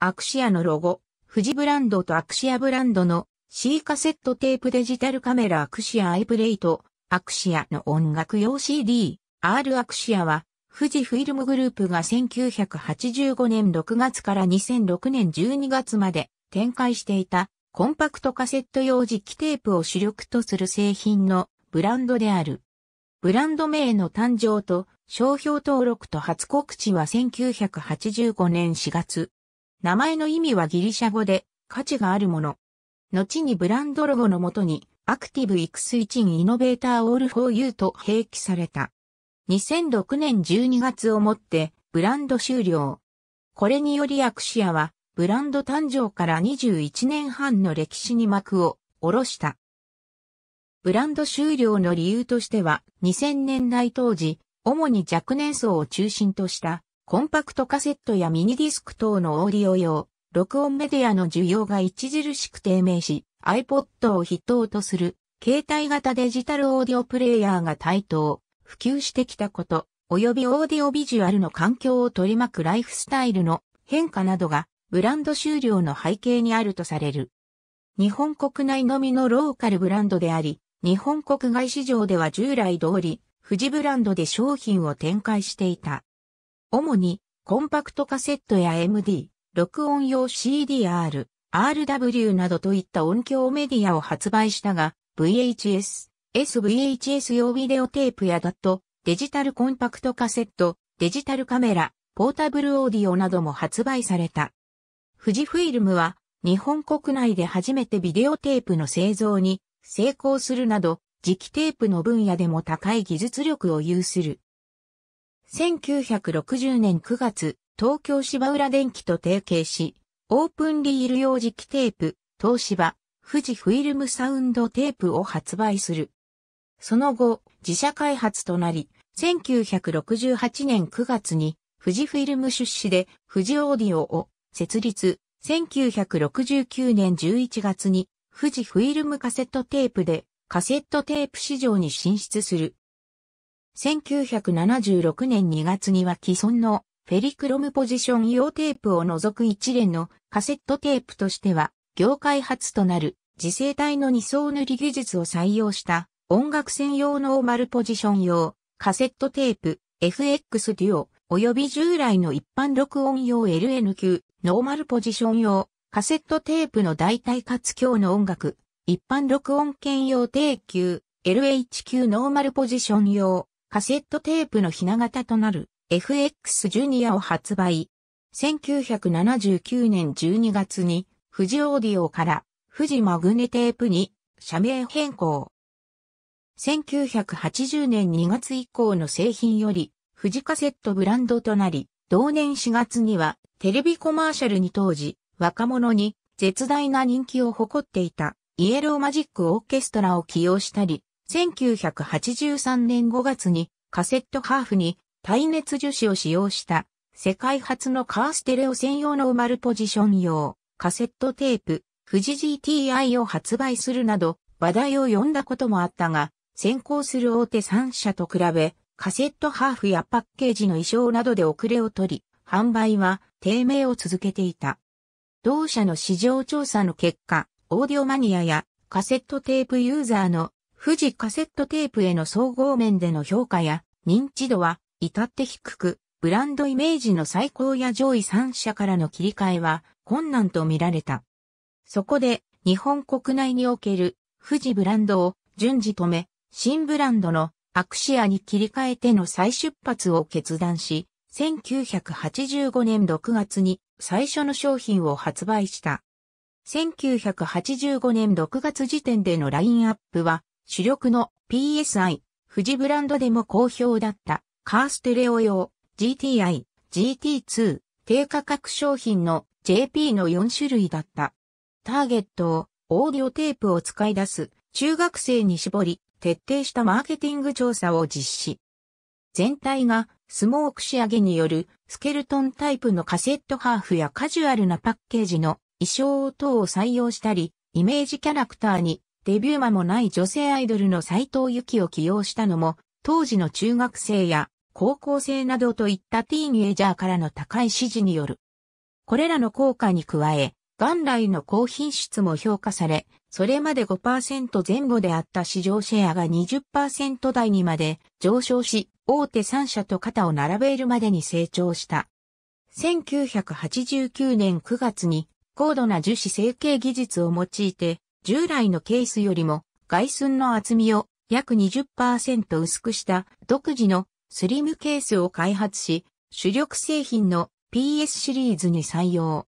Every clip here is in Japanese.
アクシアのロゴ、富士ブランドとアクシアブランドの C カセットテープデジタルカメラアクシアアイプレイト、アクシアの音楽用 CD、R アクシアは、富士フィルムグループが1985年6月から2006年12月まで展開していたコンパクトカセット用磁気テープを主力とする製品のブランドである。ブランド名の誕生と商標登録と初告知は1985年4月、名前の意味はギリシャ語で価値があるもの。後にブランドロゴのもとにアクティブ育水チンイノベーターオールフォーユーと併記された。2006年12月をもってブランド終了。これによりアクシアはブランド誕生から21年半の歴史に幕を下ろした。ブランド終了の理由としては2000年代当時、主に若年層を中心としたコンパクトカセットやミニディスク等のオーディオ用、録音メディアの需要が著しく低迷し、iPod を筆頭とする、携帯型デジタルオーディオプレイヤーが台頭、普及してきたこと、及びオーディオビジュアルの環境を取り巻くライフスタイルの変化などが、ブランド終了の背景にあるとされる。日本国内のみのローカルブランドであり、日本国外市場では従来通り、富士ブランドで商品を展開していた。主にコンパクトカセットや MD、録音用 CDR、RW などといった音響メディアを発売したが、VHS、SVHS 用ビデオテープやダット、デジタルコンパクトカセット、デジタルカメラ、ポータブルオーディオなども発売された。富士フィルムは日本国内で初めてビデオテープの製造に成功するなど、磁気テープの分野でも高い技術力を有する。1960年9月、東京芝浦電機と提携し、オープンリール用磁気テープ、東芝、富士フィルムサウンドテープを発売する。その後、自社開発となり、1968年9月に、富士フィルム出資で富士オーディオを設立、1969年11月に、富士フィルムカセットテープでカセットテープ市場に進出する。1976年2月には既存のフェリクロムポジション用テープを除く一連のカセットテープとしては業界初となる次世代の二層塗り技術を採用した音楽専用ノーマルポジション用カセットテープ FX デュオ及び従来の一般録音用 LNQ ノーマルポジション用カセットテープの代替活況の音楽一般録音兼用定級 LHQ ノーマルポジション用カセットテープのひな型となる FX ジュニアを発売。1979年12月に富士オーディオから富士マグネテープに社名変更。1980年2月以降の製品より富士カセットブランドとなり、同年4月にはテレビコマーシャルに当時若者に絶大な人気を誇っていたイエローマジックオーケストラを起用したり、1983年5月にカセットハーフに耐熱樹脂を使用した世界初のカーステレオ専用のーマルポジション用カセットテープ富士 GTI を発売するなど話題を呼んだこともあったが先行する大手3社と比べカセットハーフやパッケージの衣装などで遅れを取り販売は低迷を続けていた。同社の市場調査の結果、オーディオマニアやカセットテープユーザーの富士カセットテープへの総合面での評価や認知度は至って低く、ブランドイメージの最高や上位3社からの切り替えは困難と見られた。そこで日本国内における富士ブランドを順次止め、新ブランドのアクシアに切り替えての再出発を決断し、1985年6月に最初の商品を発売した。1985年6月時点でのラインアップは主力の PSI、富士ブランドでも好評だったカーステレオ用 GTI、GT2 低価格商品の JP の4種類だった。ターゲットをオーディオテープを使い出す中学生に絞り徹底したマーケティング調査を実施。全体がスモーク仕上げによるスケルトンタイプのカセットハーフやカジュアルなパッケージの衣装等を採用したり、イメージキャラクターにデビュー間もない女性アイドルの斎藤由を起用したのも、当時の中学生や高校生などといったティーンエイジャーからの高い支持による。これらの効果に加え、元来の高品質も評価され、それまで5%前後であった市場シェアが20%台にまで上昇し、大手3社と肩を並べるまでに成長した。1989年9月に高度な樹脂成形技術を用いて従来のケースよりも外寸の厚みを約20%薄くした独自のスリムケースを開発し、主力製品の PS シリーズに採用。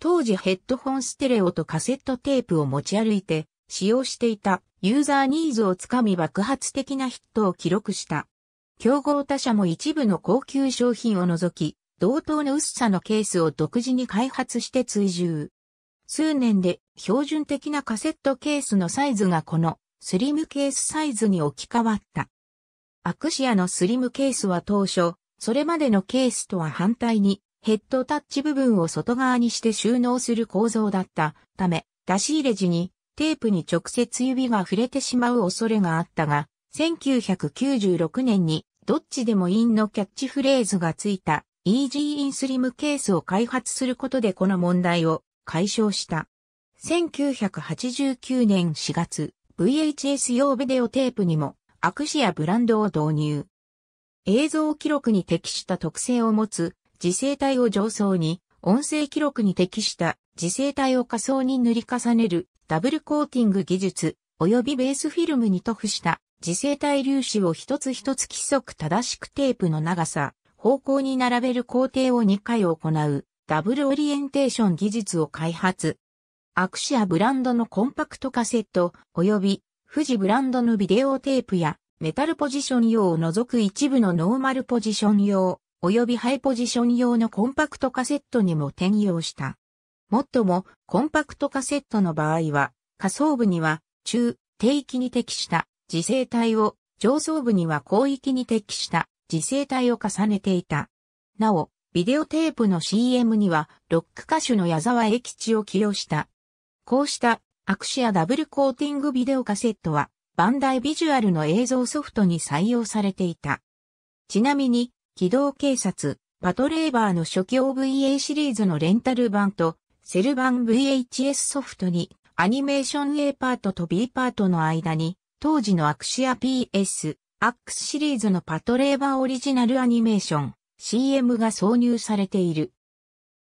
当時ヘッドホンステレオとカセットテープを持ち歩いて使用していたユーザーニーズをつかみ爆発的なヒットを記録した。競合他社も一部の高級商品を除き、同等の薄さのケースを独自に開発して追従。数年で標準的なカセットケースのサイズがこのスリムケースサイズに置き換わった。アクシアのスリムケースは当初、それまでのケースとは反対にヘッドタッチ部分を外側にして収納する構造だったため、出し入れ時にテープに直接指が触れてしまう恐れがあったが、1996年にどっちでもインのキャッチフレーズがついた EasyIn スリムケースを開発することでこの問題を解消した。1989年4月、VHS 用ビデオテープにも、アクシアブランドを導入。映像記録に適した特性を持つ、磁生体を上層に、音声記録に適した磁生体を仮想に塗り重ねるダブルコーティング技術及びベースフィルムに塗布した磁生体粒子を一つ一つ規則正しくテープの長さ、方向に並べる工程を2回行うダブルオリエンテーション技術を開発。アクシアブランドのコンパクトカセット、及び富士ブランドのビデオテープやメタルポジション用を除く一部のノーマルポジション用、及びハイポジション用のコンパクトカセットにも転用した。もっとも、コンパクトカセットの場合は、下層部には中、低域に適した磁性体を、上層部には広域に適した磁性体を重ねていた。なお、ビデオテープの CM には、ロック歌手の矢沢永吉を起用した。こうした、アクシアダブルコーティングビデオカセットは、バンダイビジュアルの映像ソフトに採用されていた。ちなみに、機動警察、パトレーバーの初期 OVA シリーズのレンタル版と、セル版 VHS ソフトに、アニメーション A パートと B パートの間に、当時のアクシア PS、アックスシリーズのパトレーバーオリジナルアニメーション、CM が挿入されている。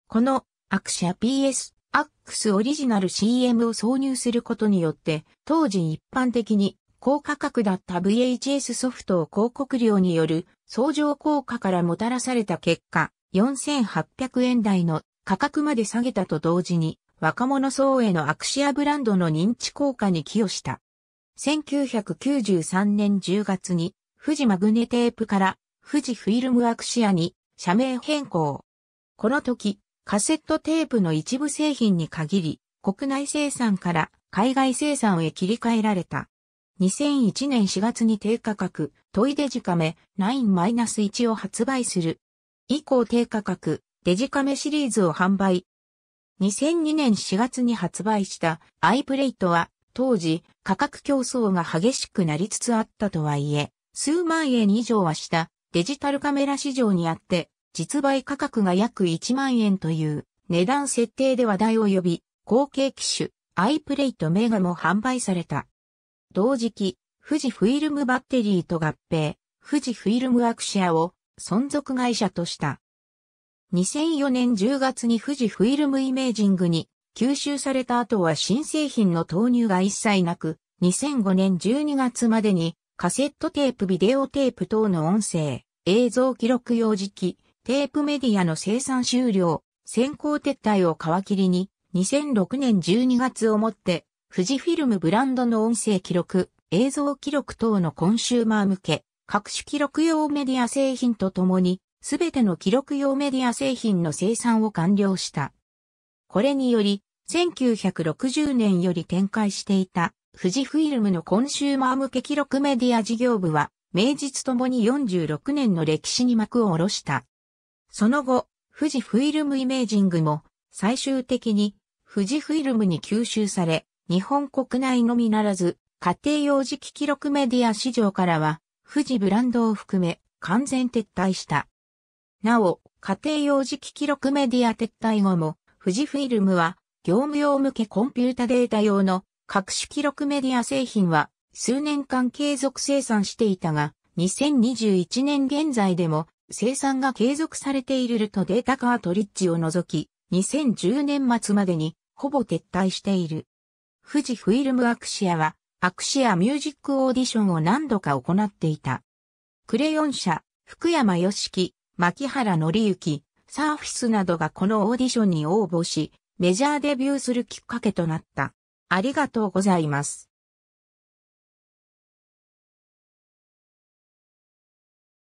このアクシャ PS アックスオリジナル CM を挿入することによって、当時一般的に高価格だった VHS ソフトを広告料による相乗効果からもたらされた結果、4800円台の価格まで下げたと同時に、若者層へのアクシアブランドの認知効果に寄与した。1993年10月に、富士マグネテープから富士フィルムアクシアに社名変更。この時、カセットテープの一部製品に限り、国内生産から海外生産へ切り替えられた。2001年4月に低価格、トイデジカメ9-1を発売する。以降低価格、デジカメシリーズを販売。2002年4月に発売したアイプレイトは当時価格競争が激しくなりつつあったとはいえ、数万円以上はしたデジタルカメラ市場にあって、実売価格が約1万円という値段設定で話題を呼び、後継機種、iPlay とメガも販売された。同時期、富士フィルムバッテリーと合併、富士フィルムアクシアを存続会社とした。2004年10月に富士フィルムイメージングに吸収された後は新製品の投入が一切なく、2005年12月までにカセットテープビデオテープ等の音声、映像記録用時期、テープメディアの生産終了、先行撤退を皮切りに、2006年12月をもって、富士フィルムブランドの音声記録、映像記録等のコンシューマー向け、各種記録用メディア製品とともに、すべての記録用メディア製品の生産を完了した。これにより、1960年より展開していた富士フィルムのコンシューマー向け記録メディア事業部は、名実ともに46年の歴史に幕を下ろした。その後、富士フィルムイメージングも、最終的に、富士フィルムに吸収され、日本国内のみならず、家庭用磁気記録メディア市場からは、富士ブランドを含め、完全撤退した。なお、家庭用磁気記録メディア撤退後も、富士フィルムは、業務用向けコンピュータデータ用の各種記録メディア製品は数年間継続生産していたが、2021年現在でも生産が継続されているとデータカートリッジを除き、2010年末までにほぼ撤退している。富士フィルムアクシアは、アクシアミュージックオーディションを何度か行っていた。クレヨン社、福山よしき、牧原紀之、サーフィスなどがこのオーディションに応募し、メジャーデビューするきっかけとなった。ありがとうございます。